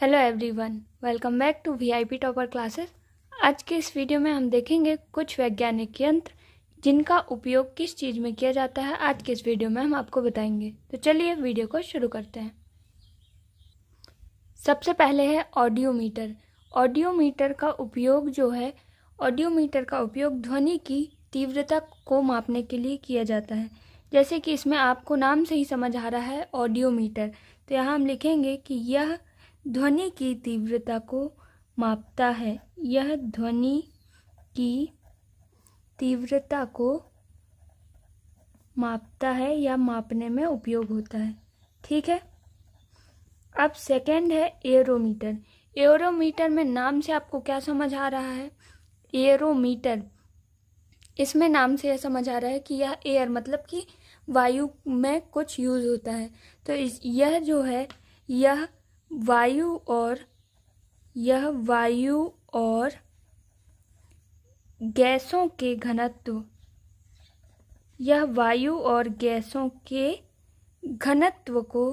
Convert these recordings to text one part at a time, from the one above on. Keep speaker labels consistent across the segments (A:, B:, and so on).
A: hello everyone welcome back to VIP topper classes आज के इस वीडियो में हम देखेंगे कुछ वैज्ञानिक यंत्र जिनका उपयोग किस चीज़ में किया जाता है आज के इस वीडियो में हम आपको बताएंगे तो चलिए वीडियो को शुरू करते हैं सबसे पहले है ऑडियोमीटर ऑडियोमीटर का उपयोग जो है ऑडियोमीटर का उपयोग ध्वनि की तीव्रता को मापने के लिए किया जाता है जैसे कि इसमें आपको नाम से ही समझ आ रहा है ऑडियोमीटर तो यहाँ हम लिखेंगे कि यह ध्वनि की तीव्रता को मापता है यह ध्वनि की तीव्रता को मापता है या मापने में उपयोग होता है ठीक है अब सेकंड है एरोमीटर एरोमीटर में नाम से आपको क्या समझ आ रहा है एरोमीटर इसमें नाम से यह समझ आ रहा है कि यह एयर मतलब कि वायु में कुछ यूज होता है तो इस यह जो है यह वायु और यह वायु और गैसों के घनत्व यह वायु और गैसों के घनत्व को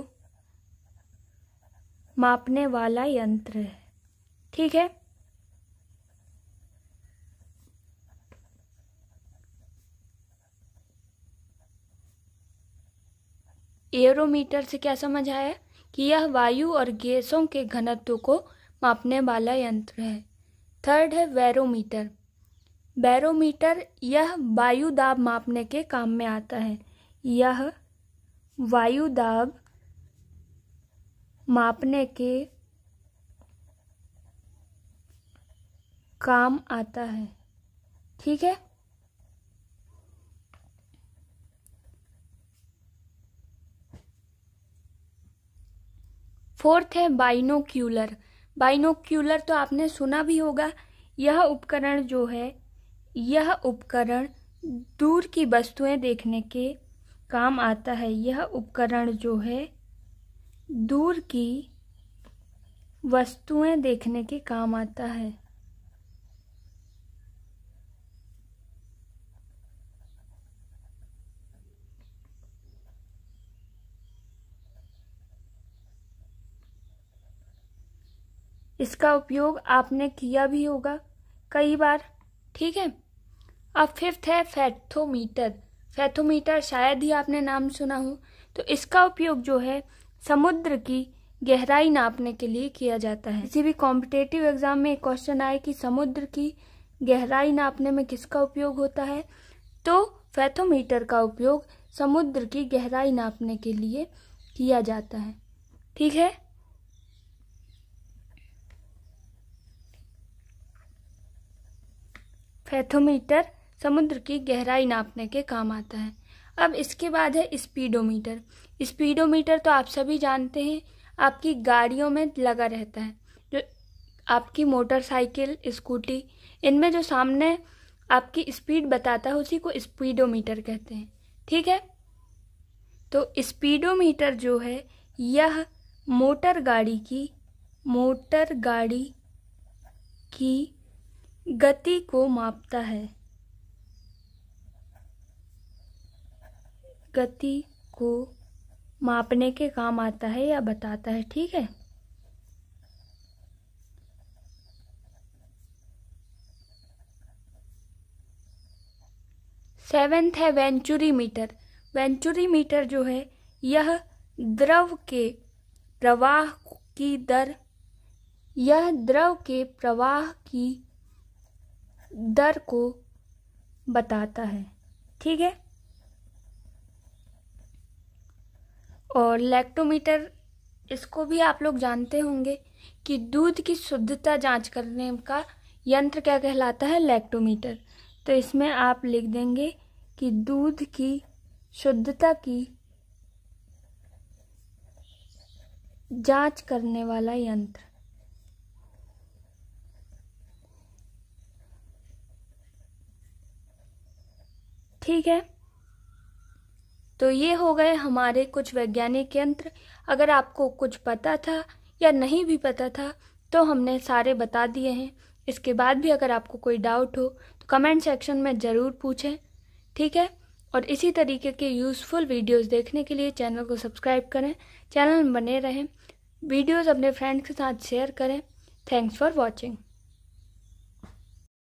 A: मापने वाला यंत्र है ठीक है एरोमीटर से क्या समझ आया कि यह वायु और गैसों के घनत्व को मापने वाला यंत्र है थर्ड है बैरोमीटर बैरोमीटर यह वायु दाब मापने के काम में आता है यह वायु दाब मापने के काम आता है ठीक है फोर्थ है बाइनोक्यूलर बाइनोक्यूलर तो आपने सुना भी होगा यह उपकरण जो है यह उपकरण दूर की वस्तुएं देखने के काम आता है यह उपकरण जो है दूर की वस्तुएं देखने के काम आता है इसका उपयोग आपने किया भी होगा कई बार ठीक है अब फिफ्थ है फैथोमीटर फैथोमीटर शायद ही आपने नाम सुना हो तो इसका उपयोग जो है समुद्र की गहराई नापने के लिए किया जाता है किसी भी कॉम्पिटेटिव एग्जाम में क्वेश्चन आए कि समुद्र की गहराई नापने में किसका उपयोग होता है तो फैथोमीटर का उपयोग समुद्र की गहराई नापने के लिए किया जाता है ठीक है फैथोमीटर समुद्र की गहराई नापने के काम आता है अब इसके बाद है स्पीडोमीटर स्पीडोमीटर तो आप सभी जानते हैं आपकी गाड़ियों में लगा रहता है जो आपकी मोटरसाइकिल स्कूटी इनमें जो सामने आपकी स्पीड बताता है उसी को स्पीडोमीटर कहते हैं ठीक है तो स्पीडोमीटर जो है यह मोटर गाड़ी की मोटर गाड़ी की गति को मापता है गति को मापने के काम आता है या बताता है ठीक है सेवेंथ है वेंचुरी मीटर वेंचुरी मीटर जो है यह द्रव के प्रवाह की दर यह द्रव के प्रवाह की दर को बताता है ठीक है और लैक्टोमीटर इसको भी आप लोग जानते होंगे कि दूध की शुद्धता जांच करने का यंत्र क्या कहलाता है लैक्टोमीटर तो इसमें आप लिख देंगे कि दूध की शुद्धता की जांच करने वाला यंत्र ठीक है तो ये हो गए हमारे कुछ वैज्ञानिक यंत्र अगर आपको कुछ पता था या नहीं भी पता था तो हमने सारे बता दिए हैं इसके बाद भी अगर आपको कोई डाउट हो तो कमेंट सेक्शन में ज़रूर पूछें ठीक है और इसी तरीके के यूज़फुल वीडियोस देखने के लिए चैनल को सब्सक्राइब करें चैनल में बने रहें वीडियोस अपने फ्रेंड्स के साथ शेयर करें थैंक्स फॉर वॉचिंग